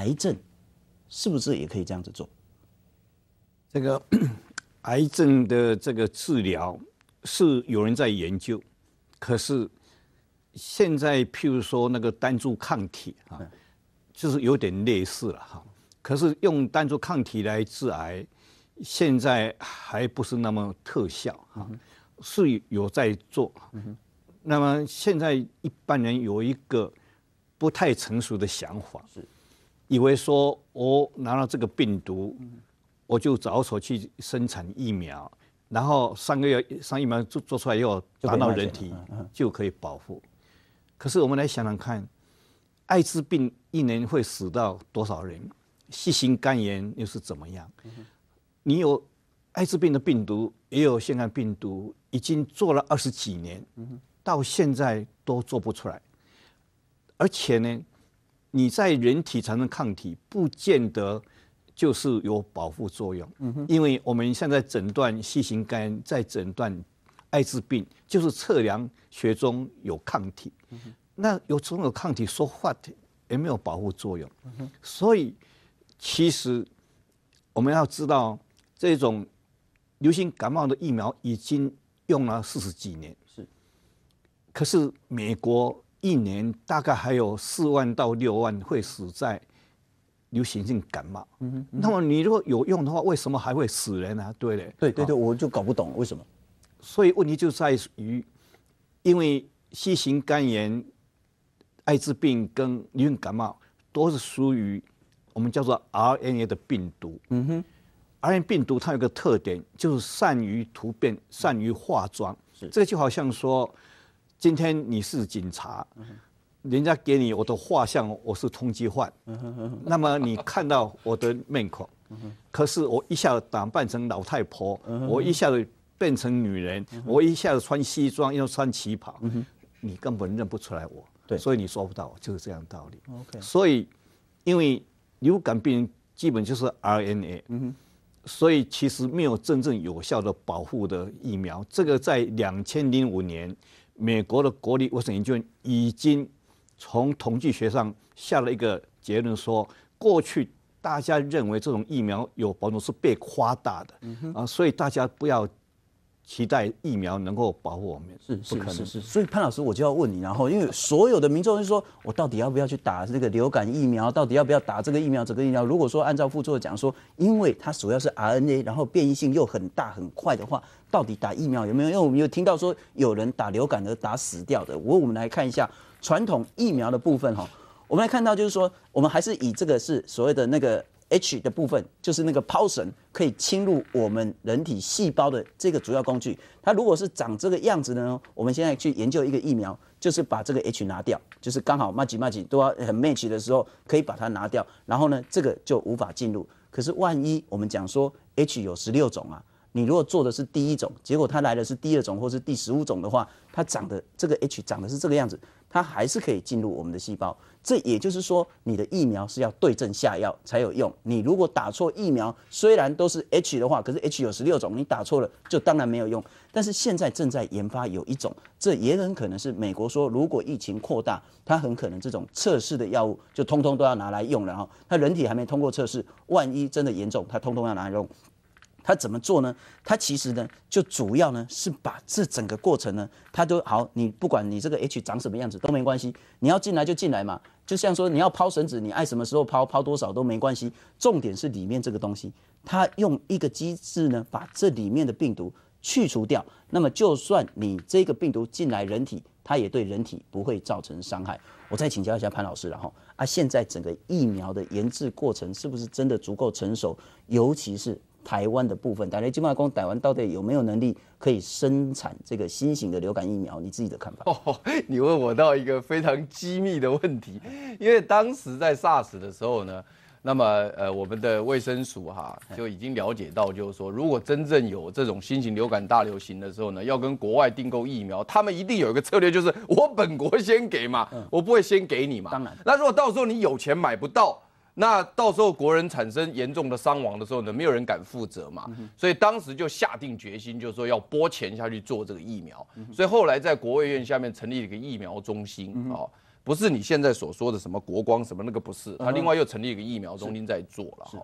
癌症是不是也可以这样子做？这个 癌症的这个治疗是有人在研究，可是现在譬如说那个单株抗体啊，就是有点类似了哈。可是用单株抗体来治癌，现在还不是那么特效哈，是有在做。那么现在一般人有一个不太成熟的想法是。以为说，我拿到这个病毒，我就着手去生产疫苗，然后三个月上疫苗做做出来以后打到人体就可以保护。可是我们来想想看，艾滋病一年会死到多少人？细心肝炎又是怎么样？你有艾滋病的病毒，也有腺癌病毒，已经做了二十几年，到现在都做不出来，而且呢？你在人体产生抗体，不见得就是有保护作用。嗯，因为我们现在诊断细型肝，在诊断艾滋病，就是测量血中有抗体。嗯哼，那有总有抗体，说话也没有保护作用。嗯哼，所以其实我们要知道，这种流行感冒的疫苗已经用了四十几年。是，可是美国。一年大概还有四万到六万会死在流行性感冒。嗯哼。那么你如果有用的话，为什么还会死人呢？对嘞。对对对，我就搞不懂为什么。所以问题就在于，因为新型肝炎、艾滋病跟流行感冒都是属于我们叫做 RNA 的病毒。嗯哼。RNA 病毒它有个特点，就是善于突变，善于化妆。是。这个就好像说。今天你是警察，人家给你我的画像，我是通缉犯。那么你看到我的面孔，可是我一下子打扮成老太婆，我一下子变成女人，我一下子穿西装又穿旗袍，你根本认不出来我。对，所以你抓不到，就是这样道理。OK。所以，因为流感病人基本就是 RNA，所以其实没有真正有效的保护的疫苗。这个在两千零五年。美国的国立卫生研究院已经从统计学上下了一个结论，说过去大家认为这种疫苗有保证是被夸大的，啊，所以大家不要。期待疫苗能够保护我们，是是是是。所以潘老师，我就要问你，然后因为所有的民众就说，我到底要不要去打这个流感疫苗？到底要不要打这个疫苗？这个疫苗？如果说按照副作讲说，因为它主要是 RNA，然后变异性又很大很快的话，到底打疫苗有没有？因为我们有听到说有人打流感而打死掉的。我我们来看一下传统疫苗的部分哈，我们来看到就是说，我们还是以这个是所谓的那个。H 的部分就是那个抛绳，可以侵入我们人体细胞的这个主要工具。它如果是长这个样子呢，我们现在去研究一个疫苗，就是把这个 H 拿掉，就是刚好 match match 都要很 match 的时候，可以把它拿掉，然后呢，这个就无法进入。可是万一我们讲说 H 有十六种啊，你如果做的是第一种，结果它来的是第二种或是第十五种的话，它长的这个 H 长的是这个样子。它还是可以进入我们的细胞，这也就是说，你的疫苗是要对症下药才有用。你如果打错疫苗，虽然都是 H 的话，可是 H 有十六种，你打错了就当然没有用。但是现在正在研发有一种，这也很可能是美国说，如果疫情扩大，它很可能这种测试的药物就通通都要拿来用了哈。它人体还没通过测试，万一真的严重，它通通要拿来用。他怎么做呢？他其实呢，就主要呢是把这整个过程呢，他都好，你不管你这个 H 长什么样子都没关系，你要进来就进来嘛。就像说你要抛绳子，你爱什么时候抛，抛多少都没关系。重点是里面这个东西，他用一个机制呢，把这里面的病毒去除掉。那么就算你这个病毒进来人体，它也对人体不会造成伤害。我再请教一下潘老师了哈。啊，现在整个疫苗的研制过程是不是真的足够成熟？尤其是。台湾的部分，台雷、金光大、台湾到底有没有能力可以生产这个新型的流感疫苗？你自己的看法？哦，你问我到一个非常机密的问题，因为当时在 SARS 的时候呢，那么呃，我们的卫生署哈就已经了解到，就是说，如果真正有这种新型流感大流行的时候呢，要跟国外订购疫苗，他们一定有一个策略，就是我本国先给嘛，我不会先给你嘛。当然，那如果到时候你有钱买不到。那到时候国人产生严重的伤亡的时候呢，没有人敢负责嘛，所以当时就下定决心，就是说要拨钱下去做这个疫苗。所以后来在国卫院下面成立了一个疫苗中心啊，不是你现在所说的什么国光什么那个不是，他另外又成立一个疫苗中心在做了哈，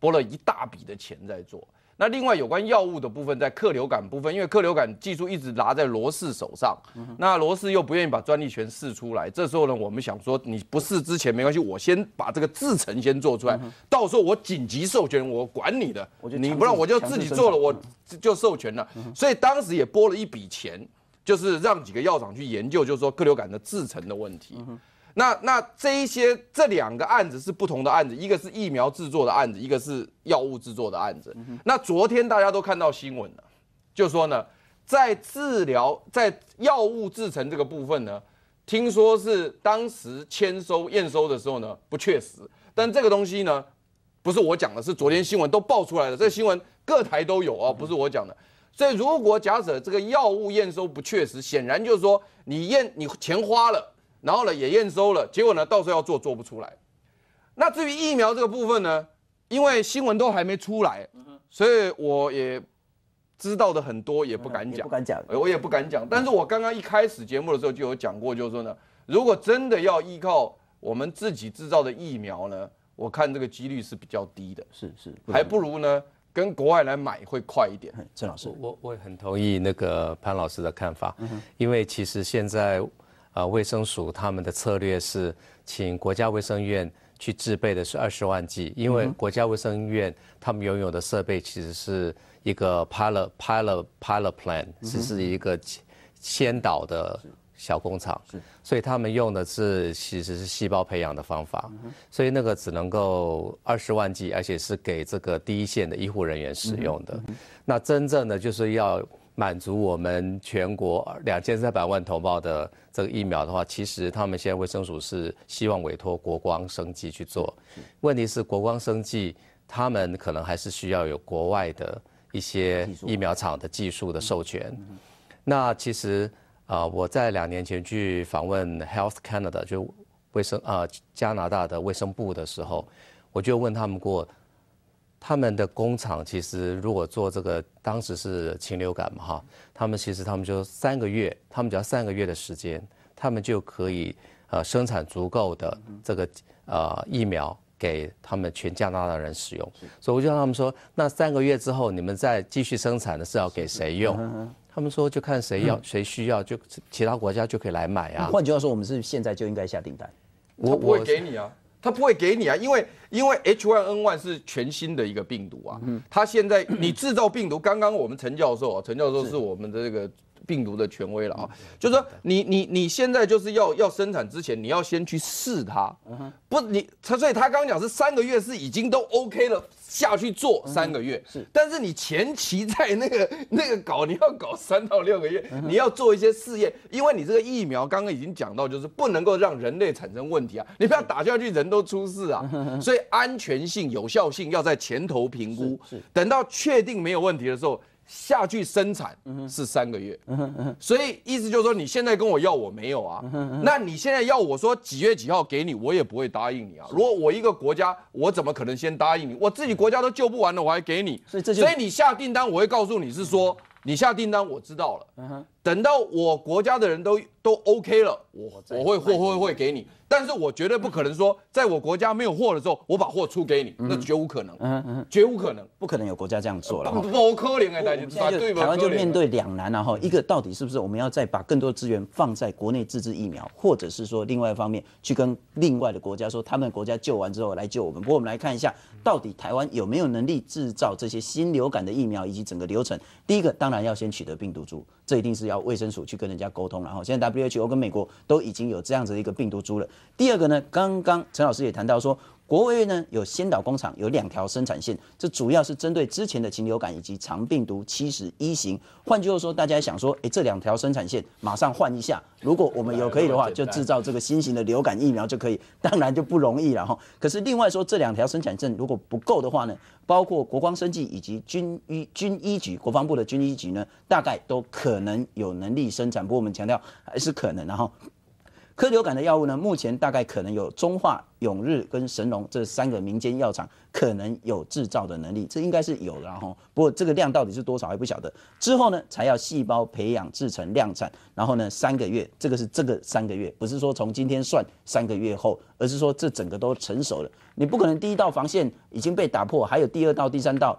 拨了一大笔的钱在做。那另外有关药物的部分，在客流感部分，因为客流感技术一直拿在罗氏手上，那罗氏又不愿意把专利权试出来，这时候呢，我们想说，你不试之前没关系，我先把这个制成先做出来，到时候我紧急授权，我管你的，你不让我就自己做了，我就授权了。所以当时也拨了一笔钱，就是让几个药厂去研究，就是说客流感的制成的问题。那那这一些这两个案子是不同的案子，一个是疫苗制作的案子，一个是药物制作的案子。那昨天大家都看到新闻了，就说呢，在治疗在药物制成这个部分呢，听说是当时签收验收的时候呢不确实。但这个东西呢，不是我讲的，是昨天新闻都爆出来的，这新闻各台都有啊，不是我讲的。所以如果假使这个药物验收不确实，显然就是说你验你钱花了。然后呢，也验收了，结果呢，到时候要做做不出来。那至于疫苗这个部分呢，因为新闻都还没出来，所以我也知道的很多，也不敢讲，不敢讲，我也不敢讲。但是我刚刚一开始节目的时候就有讲过，就是说呢，如果真的要依靠我们自己制造的疫苗呢，我看这个几率是比较低的，是是，还不如呢跟国外来买会快一点。郑老师，我我也很同意那个潘老师的看法，因为其实现在。呃卫生署他们的策略是请国家卫生院去制备的是二十万剂，因为国家卫生院他们拥有的设备其实是一个 pilot pilot pilot plan，只是一个先导的小工厂，所以他们用的是其实是细胞培养的方法，所以那个只能够二十万剂，而且是给这个第一线的医护人员使用的。那真正的就是要。满足我们全国两千三百万同胞的这个疫苗的话，其实他们现在卫生署是希望委托国光生技去做。问题是国光生技，他们可能还是需要有国外的一些疫苗厂的技术的授权。那其实啊，我在两年前去访问 Health Canada，就卫生啊加拿大的卫生部的时候，我就问他们过。他们的工厂其实如果做这个，当时是禽流感嘛哈，他们其实他们就三个月，他们只要三个月的时间，他们就可以呃生产足够的这个呃疫苗给他们全加拿大人使用。所以我就让他们说，那三个月之后你们再继续生产的是要给谁用？他们说就看谁要谁需要，就其他国家就可以来买啊。换句话说，我们是现在就应该下订单。我不会给你啊，他不会给你啊，因为。因为 H1N1 是全新的一个病毒啊，嗯，它现在 你制造病毒，刚刚我们陈教授啊，陈教授是我们的这个病毒的权威了啊，就是说你你你现在就是要要生产之前，你要先去试它，不你他所以他刚刚讲是三个月是已经都 OK 了，下去做三个月是，但是你前期在那个 那个搞你要搞三到六个月，你要做一些试验，因为你这个疫苗刚刚已经讲到就是不能够让人类产生问题啊，你不要打下去人都出事啊，所以。安全性、有效性要在前头评估，等到确定没有问题的时候下去生产是三个月。所以意思就是说，你现在跟我要我没有啊？那你现在要我说几月几号给你，我也不会答应你啊。如果我一个国家，我怎么可能先答应你？我自己国家都救不完了，我还给你？所以所以你下订单，我会告诉你是说你下订单我知道了。等到我国家的人都都 OK 了，我我会会会会给你。但是我绝对不可能说，在我国家没有货的时候，我把货出给你，那绝无可能，绝无可能，不可能有国家这样做了。好可怜啊，大家，现在台湾就面对两难了哈。一个到底是不是我们要再把更多资源放在国内自制疫苗，或者是说另外一方面去跟另外的国家说，他们国家救完之后来救我们？不过我们来看一下，到底台湾有没有能力制造这些新流感的疫苗以及整个流程？第一个当然要先取得病毒株，这一定是要卫生署去跟人家沟通然后现在 WHO 跟美国都已经有这样子一个病毒株了。第二个呢，刚刚陈老师也谈到说，国务院呢有先导工厂，有两条生产线，这主要是针对之前的禽流感以及长病毒七十一型。换句话说，大家想说，哎，这两条生产线马上换一下，如果我们有可以的话，就制造这个新型的流感疫苗就可以，当然就不容易了哈。可是另外说，这两条生产证如果不够的话呢，包括国光生技以及军医军医局国防部的军医局呢，大概都可能有能力生产，不过我们强调还是可能的哈。科流感的药物呢，目前大概可能有中化、永日跟神农这三个民间药厂可能有制造的能力，这应该是有的哈。不过这个量到底是多少还不晓得。之后呢，才要细胞培养制成量产，然后呢，三个月，这个是这个三个月，不是说从今天算三个月后，而是说这整个都成熟了。你不可能第一道防线已经被打破，还有第二道、第三道。